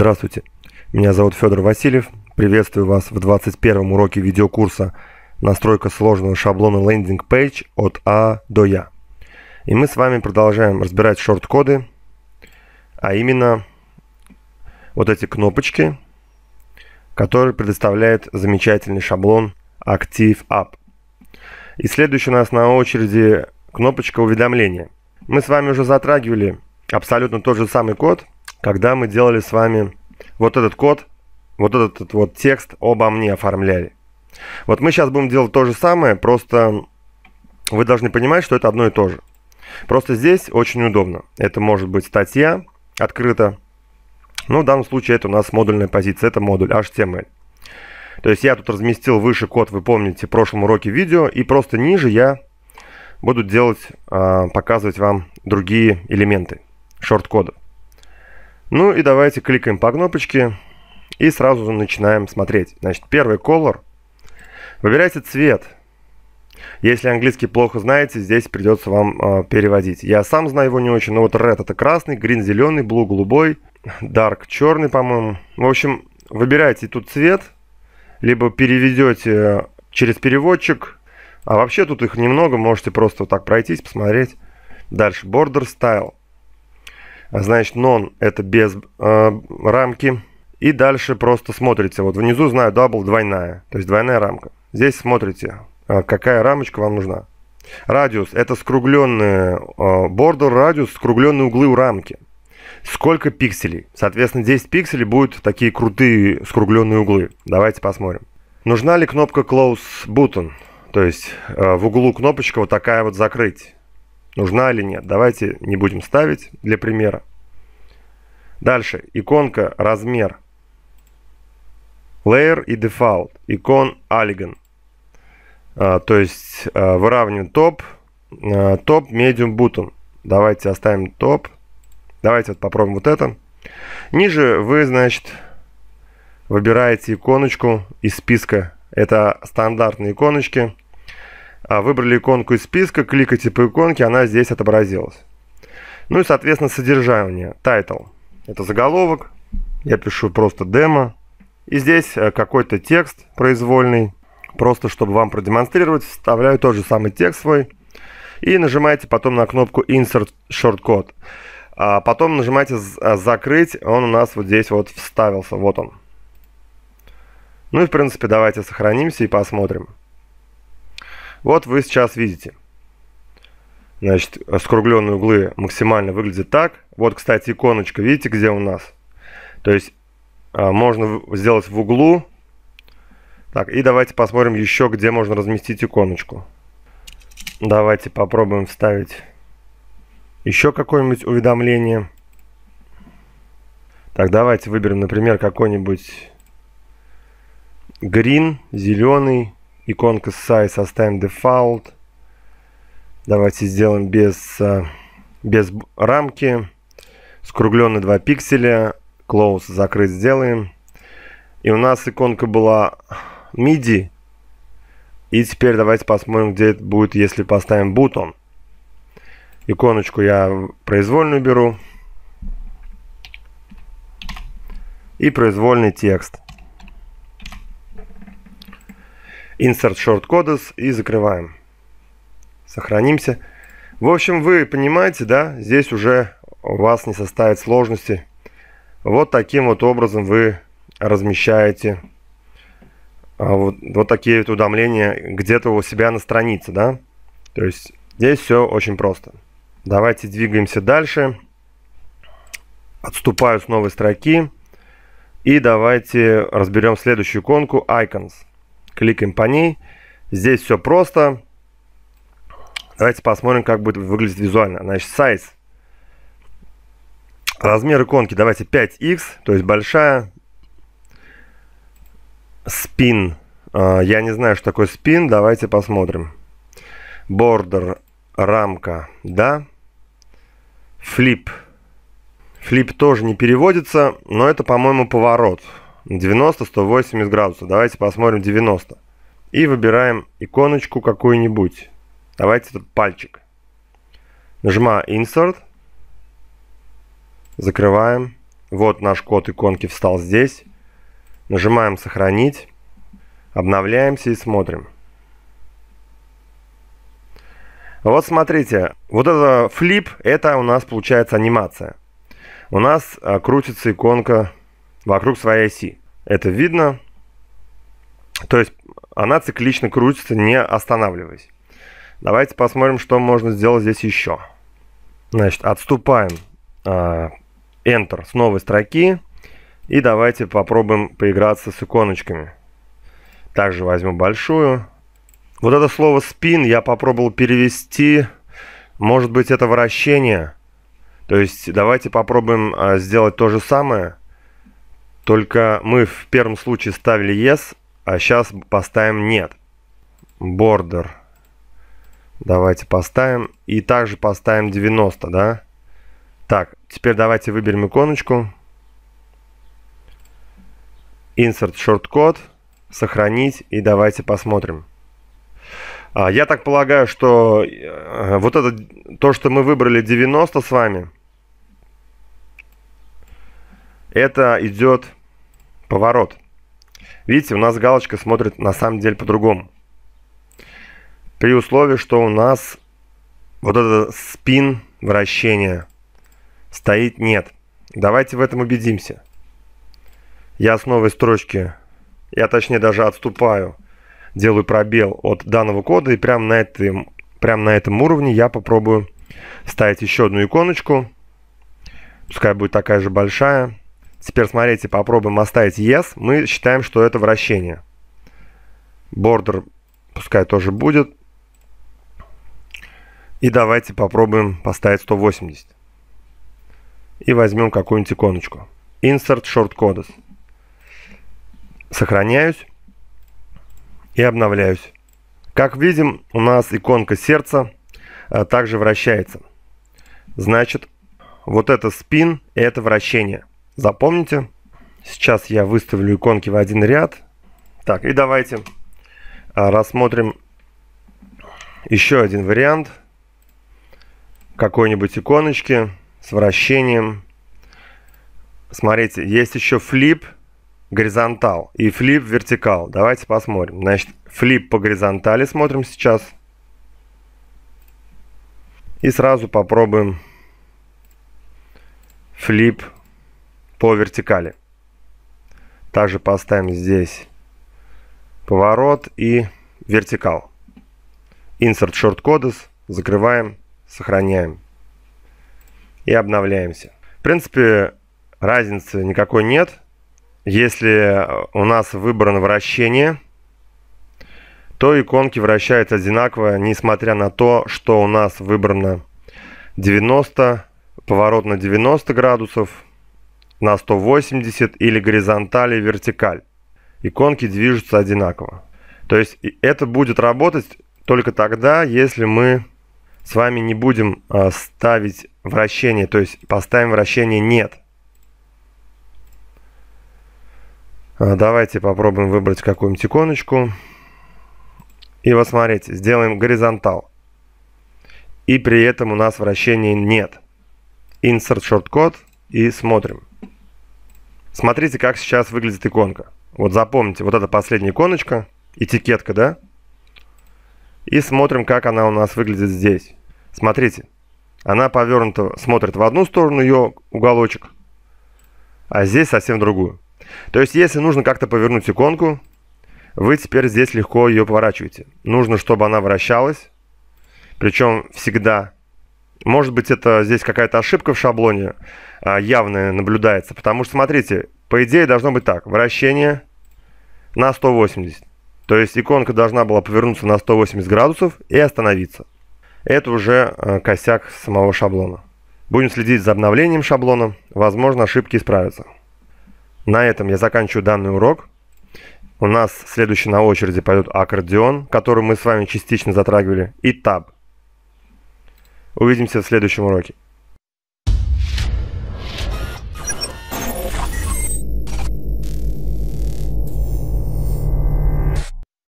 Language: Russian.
Здравствуйте, меня зовут Федор Васильев. Приветствую вас в 21 уроке видеокурса «Настройка сложного шаблона лендинг пейдж от А до Я». И мы с вами продолжаем разбирать шорт-коды, а именно вот эти кнопочки, которые предоставляет замечательный шаблон Active App. И следующая у нас на очереди кнопочка уведомления. Мы с вами уже затрагивали абсолютно тот же самый код – когда мы делали с вами вот этот код, вот этот вот текст обо мне оформляли. Вот мы сейчас будем делать то же самое, просто вы должны понимать, что это одно и то же. Просто здесь очень удобно. Это может быть статья открыта. Ну, в данном случае это у нас модульная позиция, это модуль HTML. То есть я тут разместил выше код, вы помните, в прошлом уроке видео, и просто ниже я буду делать, а, показывать вам другие элементы шорт-кода. Ну и давайте кликаем по кнопочке и сразу начинаем смотреть. Значит, первый color. Выбирайте цвет. Если английский плохо знаете, здесь придется вам э, переводить. Я сам знаю его не очень, но вот red это красный, green зеленый, blue голубой, dark черный, по-моему. В общем, выбирайте тут цвет, либо переведете через переводчик. А вообще тут их немного, можете просто вот так пройтись, посмотреть. Дальше border style. Значит, non это без э, рамки. И дальше просто смотрите. Вот внизу знаю double двойная, то есть двойная рамка. Здесь смотрите, э, какая рамочка вам нужна. Радиус – это скругленный border э, радиус – скругленные углы у рамки. Сколько пикселей? Соответственно, 10 пикселей будут такие крутые скругленные углы. Давайте посмотрим. Нужна ли кнопка Close Button? То есть э, в углу кнопочка вот такая вот «Закрыть» нужна или нет. Давайте не будем ставить для примера. Дальше, иконка размер. Layer и Default, икон Alligan. А, то есть а, выравниваем топ, а, топ, medium, button. Давайте оставим топ. Давайте вот попробуем вот это. Ниже вы, значит, выбираете иконочку из списка. Это стандартные иконочки. А, выбрали иконку из списка, кликайте по иконке, она здесь отобразилась. Ну и, соответственно, содержание, title. Это заголовок, я пишу просто демо. И здесь э, какой-то текст произвольный, просто чтобы вам продемонстрировать, вставляю тот же самый текст свой. И нажимаете потом на кнопку Insert Shortcode. А потом нажимаете э, «Закрыть», он у нас вот здесь вот вставился, вот он. Ну и в принципе давайте сохранимся и посмотрим. Вот вы сейчас видите. Значит, скругленные углы максимально выглядят так. Вот, кстати, иконочка, видите, где у нас? То есть а, можно сделать в углу. Так, и давайте посмотрим еще, где можно разместить иконочку. Давайте попробуем вставить еще какое-нибудь уведомление. Так, давайте выберем, например, какой-нибудь green, зеленый. Иконка size оставим default. Давайте сделаем без, э, без рамки. Скругленные 2 пикселя. Close закрыть сделаем. И у нас иконка была MIDI. И теперь давайте посмотрим, где это будет, если поставим бутон. Иконочку я произвольную беру. И произвольный текст. Insert Short Codes и закрываем. Сохранимся. В общем, вы понимаете, да, здесь уже у вас не составит сложности. Вот таким вот образом вы размещаете а, вот, вот такие вот уведомления где-то у себя на странице, да. То есть здесь все очень просто. Давайте двигаемся дальше. Отступаю с новой строки. И давайте разберем следующую иконку Icons кликаем по ней. Здесь все просто. Давайте посмотрим, как будет выглядеть визуально. Значит, size. Размер иконки давайте 5x, то есть большая. Спин. А, я не знаю, что такое спин. Давайте посмотрим. Border. Рамка. Да. Flip. Flip тоже не переводится, но это, по-моему, поворот. 90-180 градусов. Давайте посмотрим 90. И выбираем иконочку какую-нибудь. Давайте этот пальчик. Нажимаю Insert. Закрываем. Вот наш код иконки встал здесь. Нажимаем сохранить. Обновляемся и смотрим. Вот смотрите, вот это флип, это у нас получается анимация. У нас а, крутится иконка вокруг своей оси. Это видно. То есть она циклично крутится, не останавливаясь. Давайте посмотрим, что можно сделать здесь еще. Значит, отступаем. А, Enter с новой строки. И давайте попробуем поиграться с иконочками. Также возьму большую. Вот это слово спин я попробовал перевести. Может быть это вращение. То есть давайте попробуем а, сделать то же самое. Только мы в первом случае ставили yes, а сейчас поставим нет. Border. Давайте поставим. И также поставим 90, да? Так, теперь давайте выберем иконочку. Insert shortcode. Сохранить. И давайте посмотрим. А, я так полагаю, что э, вот это, то, что мы выбрали 90 с вами, это идет Поворот. Видите, у нас галочка смотрит на самом деле по-другому. При условии, что у нас вот этот спин вращения стоит нет. Давайте в этом убедимся. Я с новой строчки, я точнее даже отступаю, делаю пробел от данного кода и прямо на этом, прямо на этом уровне я попробую ставить еще одну иконочку. Пускай будет такая же большая. Теперь смотрите, попробуем оставить yes. Мы считаем, что это вращение. Border пускай тоже будет. И давайте попробуем поставить 180. И возьмем какую-нибудь иконочку. Insert Short Codes. Сохраняюсь и обновляюсь. Как видим, у нас иконка сердца а, также вращается. Значит, вот это спин это вращение. Запомните. Сейчас я выставлю иконки в один ряд. Так, и давайте а, рассмотрим еще один вариант какой-нибудь иконочки с вращением. Смотрите, есть еще флип горизонтал и флип вертикал. Давайте посмотрим. Значит, флип по горизонтали смотрим сейчас. И сразу попробуем флип по вертикали. Также поставим здесь поворот и вертикал. Insert Short Codes, закрываем, сохраняем и обновляемся. В принципе, разницы никакой нет. Если у нас выбрано вращение, то иконки вращаются одинаково, несмотря на то, что у нас выбрано 90, поворот на 90 градусов – на 180 или горизонталь и вертикаль. Иконки движутся одинаково. То есть это будет работать только тогда, если мы с вами не будем а, ставить вращение, то есть поставим вращение «нет». А, давайте попробуем выбрать какую-нибудь иконочку. И вот смотрите, сделаем горизонтал. И при этом у нас вращения нет. Insert shortcode и смотрим. Смотрите, как сейчас выглядит иконка. Вот запомните, вот эта последняя иконочка, этикетка, да? И смотрим, как она у нас выглядит здесь. Смотрите, она повернута, смотрит в одну сторону ее уголочек, а здесь совсем другую. То есть, если нужно как-то повернуть иконку, вы теперь здесь легко ее поворачиваете. Нужно, чтобы она вращалась, причем всегда может быть, это здесь какая-то ошибка в шаблоне а, явная наблюдается. Потому что, смотрите, по идее должно быть так. Вращение на 180. То есть иконка должна была повернуться на 180 градусов и остановиться. Это уже а, косяк самого шаблона. Будем следить за обновлением шаблона. Возможно, ошибки исправятся. На этом я заканчиваю данный урок. У нас следующий на очереди пойдет аккордеон, который мы с вами частично затрагивали, и таб. Увидимся в следующем уроке.